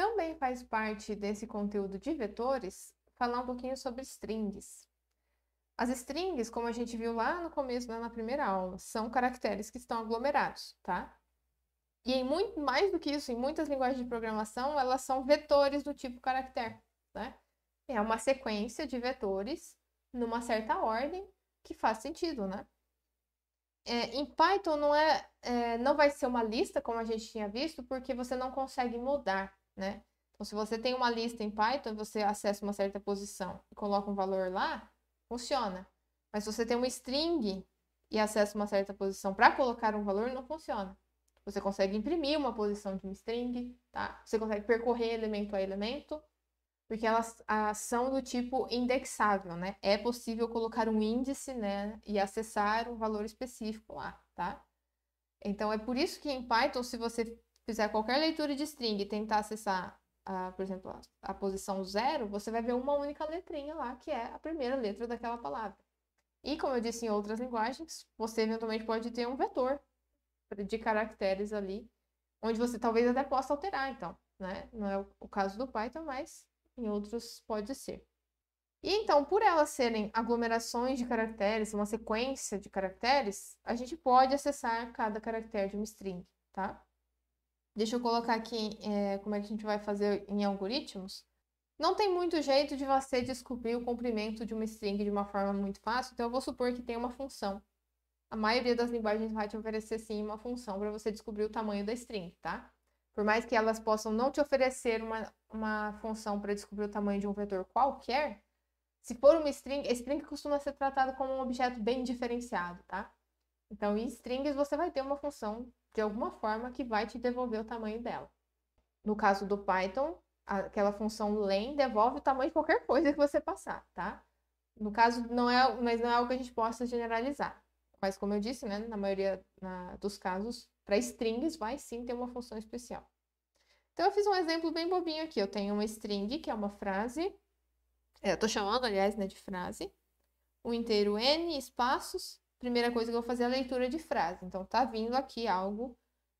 Também faz parte desse conteúdo de vetores falar um pouquinho sobre strings. As strings, como a gente viu lá no começo, na primeira aula, são caracteres que estão aglomerados, tá? E em muito mais do que isso, em muitas linguagens de programação, elas são vetores do tipo caractere, né? É uma sequência de vetores numa certa ordem que faz sentido, né? É, em Python não é, é, não vai ser uma lista como a gente tinha visto, porque você não consegue mudar né? Então, se você tem uma lista em Python, você acessa uma certa posição e coloca um valor lá, funciona. Mas se você tem uma string e acessa uma certa posição para colocar um valor, não funciona. Você consegue imprimir uma posição de uma string, tá? Você consegue percorrer elemento a elemento, porque elas são do tipo indexável, né? É possível colocar um índice, né, e acessar um valor específico lá, tá? Então é por isso que em Python, se você fizer qualquer leitura de string e tentar acessar, a, por exemplo, a, a posição zero, você vai ver uma única letrinha lá, que é a primeira letra daquela palavra. E, como eu disse em outras linguagens, você eventualmente pode ter um vetor de caracteres ali, onde você talvez até possa alterar, então. Né? Não é o caso do Python, mas em outros pode ser. E então, por elas serem aglomerações de caracteres, uma sequência de caracteres, a gente pode acessar cada caractere de uma string, tá? Deixa eu colocar aqui é, como é que a gente vai fazer em algoritmos. Não tem muito jeito de você descobrir o comprimento de uma string de uma forma muito fácil, então eu vou supor que tem uma função. A maioria das linguagens vai te oferecer sim uma função para você descobrir o tamanho da string, tá? Por mais que elas possam não te oferecer uma, uma função para descobrir o tamanho de um vetor qualquer, se for uma string, a string costuma ser tratada como um objeto bem diferenciado, tá? Então, em strings você vai ter uma função de alguma forma que vai te devolver o tamanho dela. No caso do Python, aquela função len devolve o tamanho de qualquer coisa que você passar, tá? No caso, não é, mas não é algo que a gente possa generalizar. Mas como eu disse, né, na maioria na, dos casos, para strings vai sim ter uma função especial. Então eu fiz um exemplo bem bobinho aqui. Eu tenho uma string, que é uma frase. É, eu estou chamando, aliás, né, de frase. Um inteiro n espaços primeira coisa que eu vou fazer é a leitura de frase. Então, tá vindo aqui algo,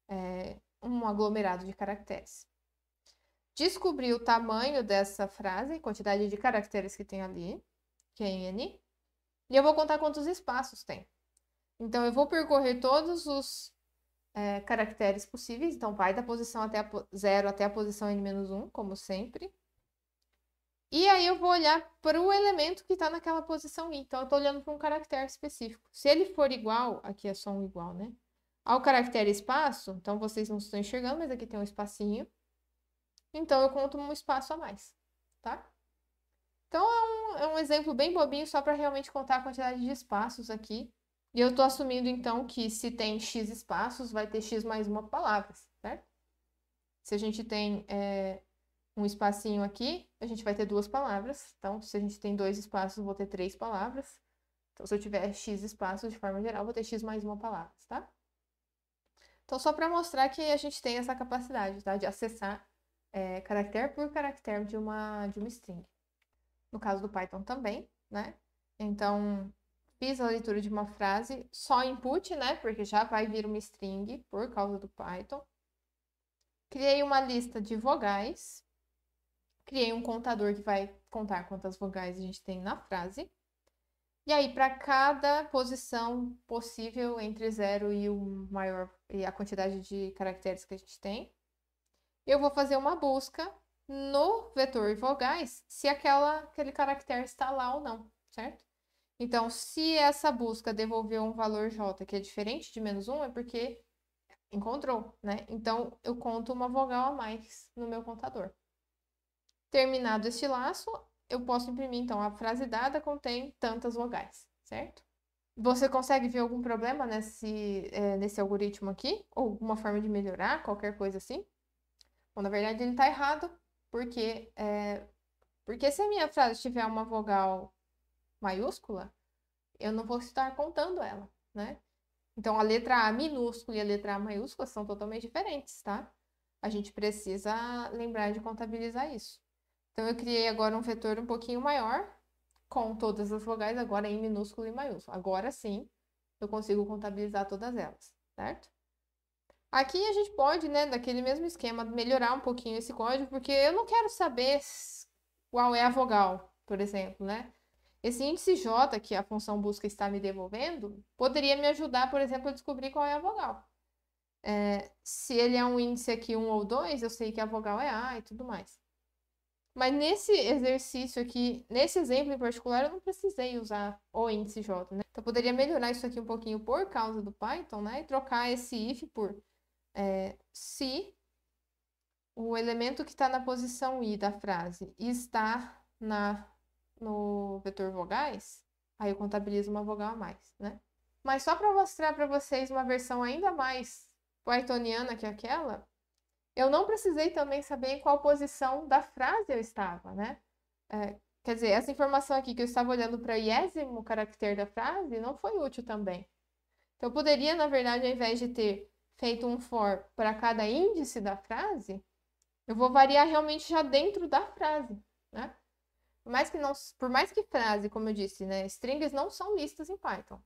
é, um aglomerado de caracteres. Descobri o tamanho dessa frase, quantidade de caracteres que tem ali, que é N, e eu vou contar quantos espaços tem. Então, eu vou percorrer todos os é, caracteres possíveis, então vai da posição até 0 até a posição N-1, como sempre. E aí eu vou olhar para o elemento que está naquela posição i. Então, eu estou olhando para um caractere específico. Se ele for igual, aqui é só um igual, né? Ao caractere espaço, então vocês não estão enxergando, mas aqui tem um espacinho. Então, eu conto um espaço a mais, tá? Então, é um, é um exemplo bem bobinho, só para realmente contar a quantidade de espaços aqui. E eu estou assumindo, então, que se tem x espaços, vai ter x mais uma palavra, certo? Se a gente tem é, um espacinho aqui, a gente vai ter duas palavras. Então, se a gente tem dois espaços, vou ter três palavras. Então, se eu tiver x espaços de forma geral, vou ter x mais uma palavra, tá? Então, só para mostrar que a gente tem essa capacidade, tá? De acessar é, caractere por caractere de uma, de uma string. No caso do Python também, né? Então, fiz a leitura de uma frase, só input, né? Porque já vai vir uma string por causa do Python. Criei uma lista de vogais, Criei um contador que vai contar quantas vogais a gente tem na frase. E aí, para cada posição possível entre zero e o maior e a quantidade de caracteres que a gente tem, eu vou fazer uma busca no vetor vogais se aquela, aquele caractere está lá ou não, certo? Então, se essa busca devolver um valor j que é diferente de menos 1, é porque encontrou, né? Então, eu conto uma vogal a mais no meu contador. Terminado este laço, eu posso imprimir então a frase dada contém tantas vogais, certo? Você consegue ver algum problema nesse, é, nesse algoritmo aqui? Ou alguma forma de melhorar, qualquer coisa assim? Bom, na verdade ele está errado, porque, é, porque se a minha frase tiver uma vogal maiúscula, eu não vou estar contando ela, né? Então a letra A minúscula e a letra A maiúscula são totalmente diferentes, tá? A gente precisa lembrar de contabilizar isso. Então, eu criei agora um vetor um pouquinho maior, com todas as vogais, agora em minúsculo e maiúsculo. Agora sim, eu consigo contabilizar todas elas, certo? Aqui a gente pode, né, daquele mesmo esquema, melhorar um pouquinho esse código, porque eu não quero saber qual é a vogal, por exemplo, né? Esse índice J que a função busca está me devolvendo, poderia me ajudar, por exemplo, a descobrir qual é a vogal. É, se ele é um índice aqui 1 ou 2, eu sei que a vogal é A e tudo mais. Mas nesse exercício aqui, nesse exemplo em particular, eu não precisei usar o índice J, né? Então, eu poderia melhorar isso aqui um pouquinho por causa do Python, né? E trocar esse if por é, se o elemento que está na posição i da frase está na, no vetor vogais, aí eu contabilizo uma vogal a mais, né? Mas só para mostrar para vocês uma versão ainda mais pythoniana que aquela, eu não precisei também saber em qual posição da frase eu estava, né? É, quer dizer, essa informação aqui que eu estava olhando para o iésimo caractere da frase não foi útil também. Então, eu poderia, na verdade, ao invés de ter feito um for para cada índice da frase, eu vou variar realmente já dentro da frase, né? Por mais que, não, por mais que frase, como eu disse, né, strings não são listas em Python.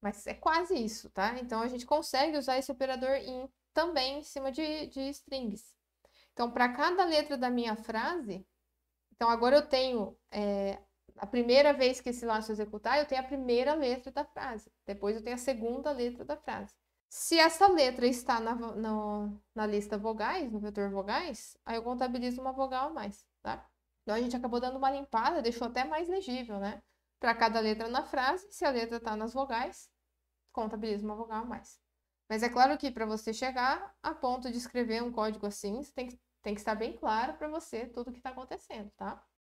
Mas é quase isso, tá? Então, a gente consegue usar esse operador in também em cima de, de strings. Então, para cada letra da minha frase, então agora eu tenho é, a primeira vez que esse laço executar, eu tenho a primeira letra da frase. Depois eu tenho a segunda letra da frase. Se essa letra está na, no, na lista vogais, no vetor vogais, aí eu contabilizo uma vogal a mais, tá? Então a gente acabou dando uma limpada, deixou até mais legível, né? Para cada letra na frase, se a letra está nas vogais, contabilizo uma vogal a mais. Mas é claro que para você chegar a ponto de escrever um código assim, você tem que, tem que estar bem claro para você tudo o que está acontecendo, tá?